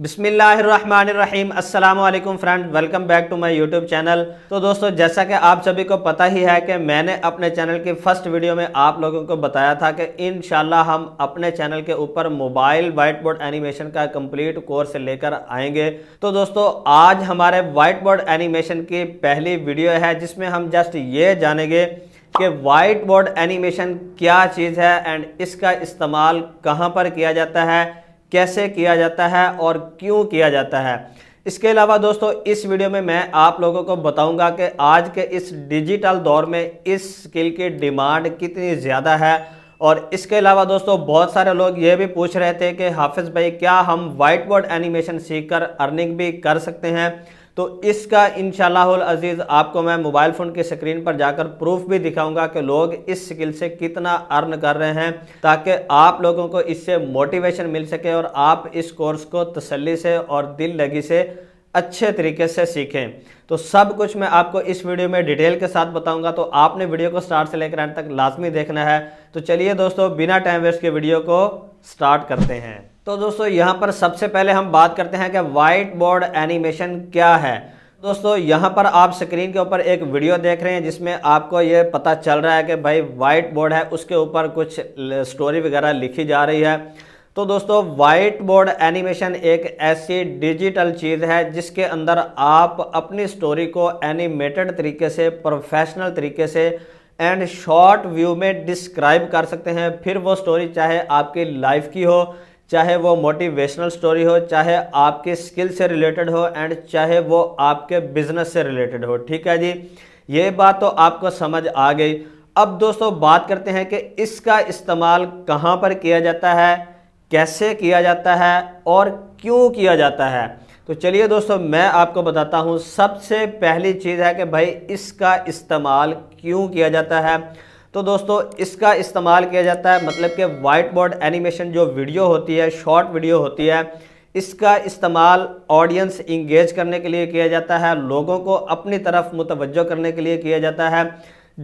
बिसमीम अल्लाम friend welcome back to my YouTube channel तो दोस्तों जैसा कि आप सभी को पता ही है कि मैंने अपने चैनल की फर्स्ट वीडियो में आप लोगों को बताया था कि इन हम अपने चैनल के ऊपर मोबाइल वाइट बोर्ड एनिमेशन का कंप्लीट कोर्स लेकर आएंगे तो दोस्तों आज हमारे वाइट बोर्ड एनिमेशन की पहली वीडियो है जिसमें हम जस्ट ये जानेंगे कि वाइट बोर्ड एनिमेशन क्या चीज़ है एंड इसका इस्तेमाल कहाँ पर किया जाता है कैसे किया जाता है और क्यों किया जाता है इसके अलावा दोस्तों इस वीडियो में मैं आप लोगों को बताऊंगा कि आज के इस डिजिटल दौर में इस स्किल की डिमांड कितनी ज़्यादा है और इसके अलावा दोस्तों बहुत सारे लोग ये भी पूछ रहे थे कि हाफिज़ भाई क्या हम वाइट बोर्ड एनिमेशन सीख कर अर्निंग भी कर सकते हैं तो इसका इन अजीज़ आपको मैं मोबाइल फ़ोन की स्क्रीन पर जाकर प्रूफ भी दिखाऊंगा कि लोग इस स्किल से कितना अर्न कर रहे हैं ताकि आप लोगों को इससे मोटिवेशन मिल सके और आप इस कोर्स को तसल्ली से और दिल लगी से अच्छे तरीके से सीखें तो सब कुछ मैं आपको इस वीडियो में डिटेल के साथ बताऊंगा तो आपने वीडियो को स्टार्ट से लेकर एंड तक लाजमी देखना है तो चलिए दोस्तों बिना टाइम वेस्ट के वीडियो को स्टार्ट करते हैं तो दोस्तों यहाँ पर सबसे पहले हम बात करते हैं कि वाइट बोर्ड एनिमेशन क्या है दोस्तों यहाँ पर आप स्क्रीन के ऊपर एक वीडियो देख रहे हैं जिसमें आपको ये पता चल रहा है कि भाई वाइट बोर्ड है उसके ऊपर कुछ स्टोरी वगैरह लिखी जा रही है तो दोस्तों वाइट बोर्ड एनिमेशन एक ऐसी डिजिटल चीज़ है जिसके अंदर आप अपनी स्टोरी को एनिमेटेड तरीके से प्रोफेशनल तरीके से एंड शॉर्ट व्यू में डिस्क्राइब कर सकते हैं फिर वो स्टोरी चाहे आपकी लाइफ की हो चाहे वो मोटिवेशनल स्टोरी हो चाहे आपके स्किल से रिलेटेड हो एंड चाहे वो आपके बिजनेस से रिलेटेड हो ठीक है जी ये बात तो आपको समझ आ गई अब दोस्तों बात करते हैं कि इसका इस्तेमाल कहाँ पर किया जाता है कैसे किया जाता है और क्यों किया जाता है तो चलिए दोस्तों मैं आपको बताता हूँ सबसे पहली चीज़ है कि भाई इसका इस्तेमाल क्यों किया जाता है तो दोस्तों इसका इस्तेमाल किया जाता है मतलब कि वाइट बोर्ड एनिमेशन जो वीडियो होती है शॉर्ट वीडियो होती है इसका इस्तेमाल ऑडियंस इंगेज करने के लिए किया जाता है लोगों को अपनी तरफ मुतवजो करने के लिए किया जाता है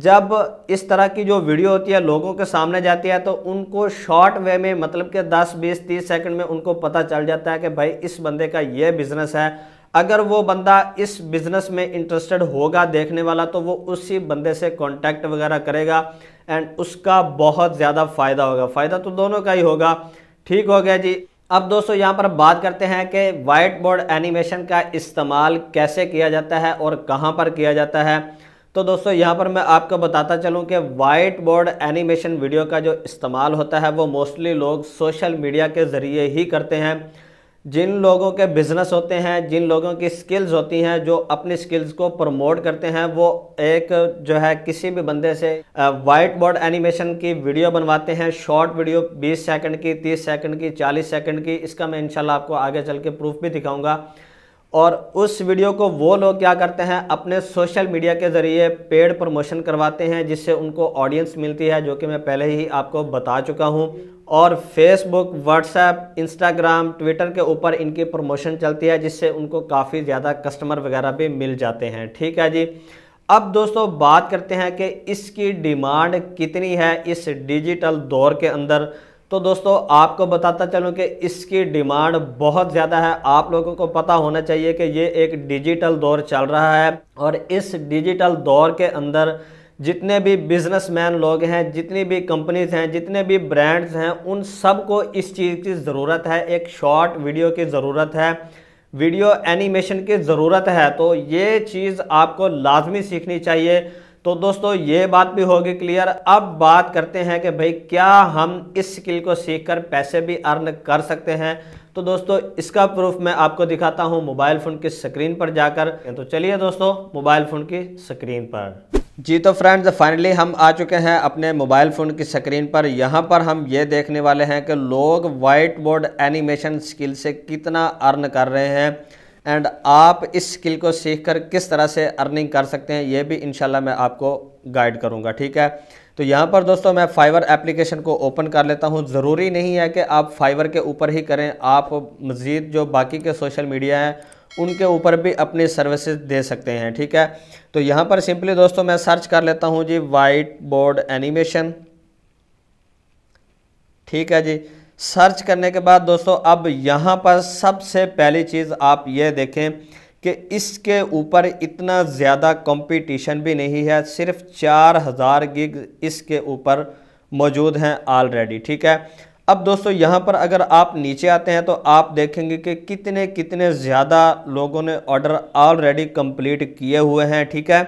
जब इस तरह की जो वीडियो होती है लोगों के सामने जाती है तो उनको शॉर्ट वे में मतलब कि 10, 20, 30 सेकंड में उनको पता चल जाता है कि भाई इस बंदे का ये बिज़नेस है अगर वो बंदा इस बिज़नेस में इंटरेस्टेड होगा देखने वाला तो वो उसी बंदे से कॉन्टैक्ट वगैरह करेगा एंड उसका बहुत ज़्यादा फ़ायदा होगा फ़ायदा तो दोनों का ही होगा ठीक हो गया जी अब दोस्तों यहाँ पर बात करते हैं कि वाइट बोर्ड एनिमेशन का इस्तेमाल कैसे किया जाता है और कहाँ पर किया जाता है तो दोस्तों यहाँ पर मैं आपको बताता चलूँ कि वाइट बोर्ड एनिमेशन वीडियो का जो इस्तेमाल होता है वो मोस्टली लोग सोशल मीडिया के ज़रिए ही करते हैं जिन लोगों के बिज़नेस होते हैं जिन लोगों की स्किल्स होती हैं जो अपनी स्किल्स को प्रमोट करते हैं वो एक जो है किसी भी बंदे से वाइट बोर्ड एनिमेशन की वीडियो बनवाते हैं शॉर्ट वीडियो 20 सेकंड की 30 सेकंड की 40 सेकंड की इसका मैं इंशाल्लाह आपको आगे चल के प्रूफ भी दिखाऊंगा और उस वीडियो को वो लोग क्या करते हैं अपने सोशल मीडिया के ज़रिए पेड प्रमोशन करवाते हैं जिससे उनको ऑडियंस मिलती है जो कि मैं पहले ही आपको बता चुका हूँ और फेसबुक व्हाट्सएप इंस्टाग्राम ट्विटर के ऊपर इनकी प्रमोशन चलती है जिससे उनको काफ़ी ज़्यादा कस्टमर वगैरह भी मिल जाते हैं ठीक है जी अब दोस्तों बात करते हैं कि इसकी डिमांड कितनी है इस डिजिटल दौर के अंदर तो दोस्तों आपको बताता चलूँ कि इसकी डिमांड बहुत ज़्यादा है आप लोगों को पता होना चाहिए कि ये एक डिजिटल दौर चल रहा है और इस डिजिटल दौर के अंदर जितने भी बिजनेसमैन लोग हैं जितनी भी कंपनीज हैं जितने भी ब्रांड्स हैं उन सबको इस चीज़ की ज़रूरत है एक शॉर्ट वीडियो की ज़रूरत है वीडियो एनिमेशन की ज़रूरत है तो ये चीज़ आपको लाजमी सीखनी चाहिए तो दोस्तों ये बात भी होगी क्लियर अब बात करते हैं कि भाई क्या हम इस स्किल को सीखकर पैसे भी अर्न कर सकते हैं तो दोस्तों इसका प्रूफ मैं आपको दिखाता हूँ मोबाइल फ़ोन की स्क्रीन पर जाकर तो चलिए दोस्तों मोबाइल फ़ोन की स्क्रीन पर जी तो फ्रेंड्स फाइनली हम आ चुके हैं अपने मोबाइल फ़ोन की स्क्रीन पर यहाँ पर हम ये देखने वाले हैं कि लोग वाइट बोर्ड एनिमेशन स्किल से कितना अर्न कर रहे हैं एंड आप इस स्किल को सीख कर किस तरह से अर्निंग कर सकते हैं ये भी इनशाला मैं आपको गाइड करूँगा ठीक है तो यहाँ पर दोस्तों मैं फाइवर एप्लीकेशन को ओपन कर लेता हूँ ज़रूरी नहीं है कि आप फाइवर के ऊपर ही करें आप मज़ीद जो बाकी के सोशल मीडिया हैं उनके ऊपर भी अपनी सर्विसेज दे सकते हैं ठीक है तो यहाँ पर सिंपली दोस्तों मैं सर्च कर लेता हूँ जी वाइट बोर्ड एनिमेशन ठीक है जी सर्च करने के बाद दोस्तों अब यहाँ पर सबसे पहली चीज़ आप ये देखें कि इसके ऊपर इतना ज़्यादा कंपटीशन भी नहीं है सिर्फ चार हज़ार गिग इसके ऊपर मौजूद हैं ऑलरेडी ठीक है अब दोस्तों यहाँ पर अगर आप नीचे आते हैं तो आप देखेंगे कि कितने कितने ज़्यादा लोगों ने ऑर्डर ऑलरेडी कंप्लीट किए हुए हैं ठीक है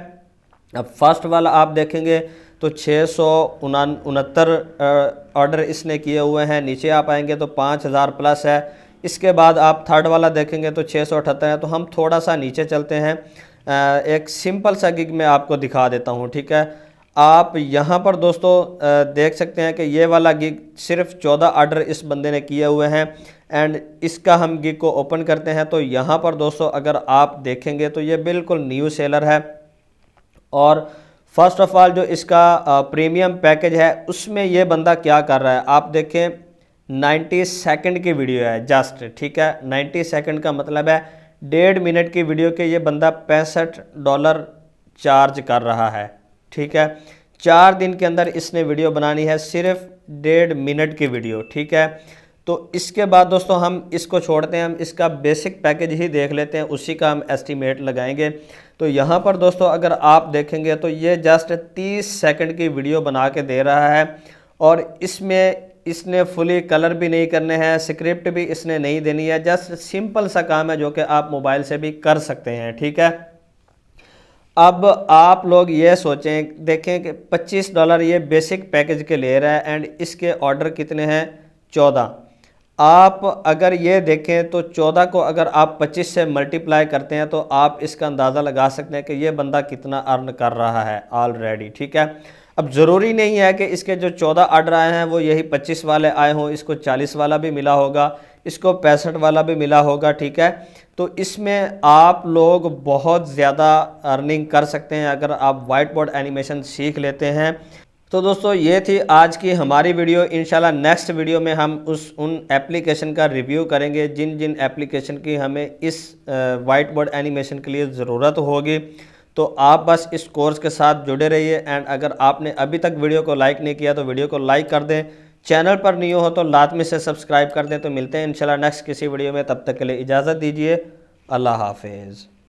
अब फर्स्ट वाला आप देखेंगे तो छः सौ उनहत्तर ऑर्डर इसने किए हुए हैं नीचे आप आएंगे तो पाँच हज़ार प्लस है इसके बाद आप थर्ड वाला देखेंगे तो छः सौ अठहत्तर है तो हम थोड़ा सा नीचे चलते हैं एक सिंपल सा गिग मैं आपको दिखा देता हूँ ठीक है आप यहाँ पर दोस्तों देख सकते हैं कि ये वाला गिग सिर्फ चौदह आर्डर इस बंदे ने किए हुए हैं एंड इसका हम गिग को ओपन करते हैं तो यहाँ पर दोस्तों अगर आप देखेंगे तो ये बिल्कुल न्यू सेलर है और फर्स्ट ऑफ ऑल जो इसका प्रीमियम पैकेज है उसमें ये बंदा क्या कर रहा है आप देखें 90 सेकंड की वीडियो है जस्ट ठीक है 90 सेकंड का मतलब है डेढ़ मिनट की वीडियो के ये बंदा पैंसठ डॉलर चार्ज कर रहा है ठीक है चार दिन के अंदर इसने वीडियो बनानी है सिर्फ डेढ़ मिनट की वीडियो ठीक है तो इसके बाद दोस्तों हम इसको छोड़ते हैं हम इसका बेसिक पैकेज ही देख लेते हैं उसी का हम एस्टिमेट लगाएंगे तो यहाँ पर दोस्तों अगर आप देखेंगे तो ये जस्ट तीस सेकेंड की वीडियो बना के दे रहा है और इसमें इसने फुली कलर भी नहीं करने हैं स्क्रिप्ट भी इसने नहीं देनी है जस्ट सिंपल सा काम है जो कि आप मोबाइल से भी कर सकते हैं ठीक है अब आप लोग ये सोचें देखें कि 25 डॉलर ये बेसिक पैकेज के ले रहा है एंड इसके ऑर्डर कितने हैं आप अगर ये देखें तो 14 को अगर आप 25 से मल्टीप्लाई करते हैं तो आप इसका अंदाज़ा लगा सकते हैं कि ये बंदा कितना अर्न कर रहा है ऑलरेडी ठीक है अब ज़रूरी नहीं है कि इसके जो 14 आर्डर आए हैं वो यही 25 वाले आए हों इसको 40 वाला भी मिला होगा इसको पैंसठ वाला भी मिला होगा ठीक है तो इसमें आप लोग बहुत ज़्यादा अर्निंग कर सकते हैं अगर आप वाइट बोर्ड एनिमेशन सीख लेते हैं तो दोस्तों ये थी आज की हमारी वीडियो इनशाला नेक्स्ट वीडियो में हम उस उन एप्लीकेशन का रिव्यू करेंगे जिन जिन एप्लीकेशन की हमें इस वाइट बोर्ड एनिमेशन के लिए ज़रूरत होगी तो आप बस इस कोर्स के साथ जुड़े रहिए एंड अगर आपने अभी तक वीडियो को लाइक नहीं किया तो वीडियो को लाइक कर दें चैनल पर नहीं हो तो लातमी से सब्सक्राइब कर दें तो मिलते हैं इनशाला नेक्स्ट किसी वीडियो में तब तक के लिए इजाज़त दीजिए अल्लाह हाफिज़